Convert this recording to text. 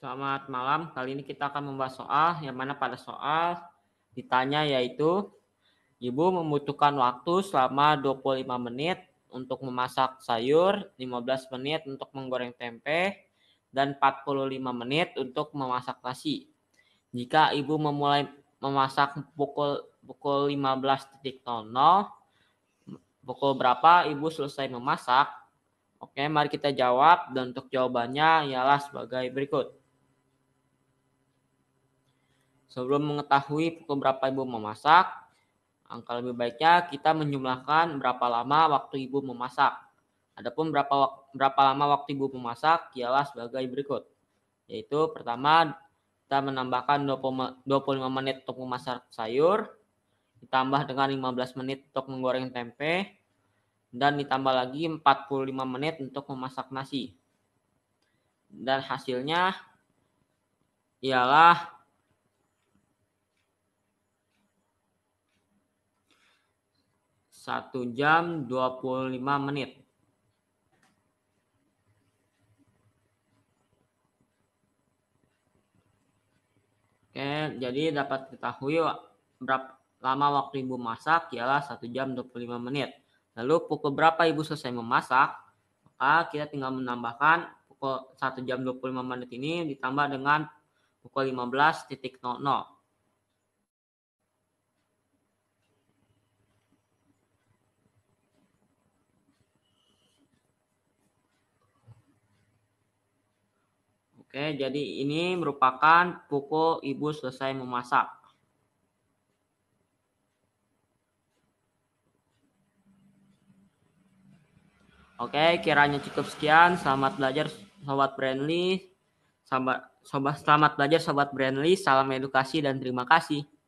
Selamat malam. Kali ini kita akan membahas soal yang mana pada soal ditanya yaitu Ibu membutuhkan waktu selama 25 menit untuk memasak sayur, 15 menit untuk menggoreng tempe, dan 45 menit untuk memasak nasi. Jika Ibu memulai memasak pukul pukul 15.00 pukul berapa Ibu selesai memasak? Oke, mari kita jawab dan untuk jawabannya ialah sebagai berikut. Sebelum mengetahui pukul berapa ibu memasak, angka lebih baiknya kita menjumlahkan berapa lama waktu ibu memasak. Adapun berapa berapa lama waktu ibu memasak ialah sebagai berikut. Yaitu pertama kita menambahkan 25 menit untuk memasak sayur, ditambah dengan 15 menit untuk menggoreng tempe, dan ditambah lagi 45 menit untuk memasak nasi. Dan hasilnya ialah 1 jam 25 menit. Oke, jadi dapat diketahui berapa lama waktu ibu masak ialah 1 jam 25 menit. Lalu pukul berapa ibu selesai memasak? Maka kita tinggal menambahkan pukul 1 jam 25 menit ini ditambah dengan pukul 15.00. Oke, jadi ini merupakan pukul ibu selesai memasak. Oke, kiranya cukup sekian. Selamat belajar sobat Brandly. Sobat, sobat selamat belajar sobat Brandly. Salam edukasi dan terima kasih.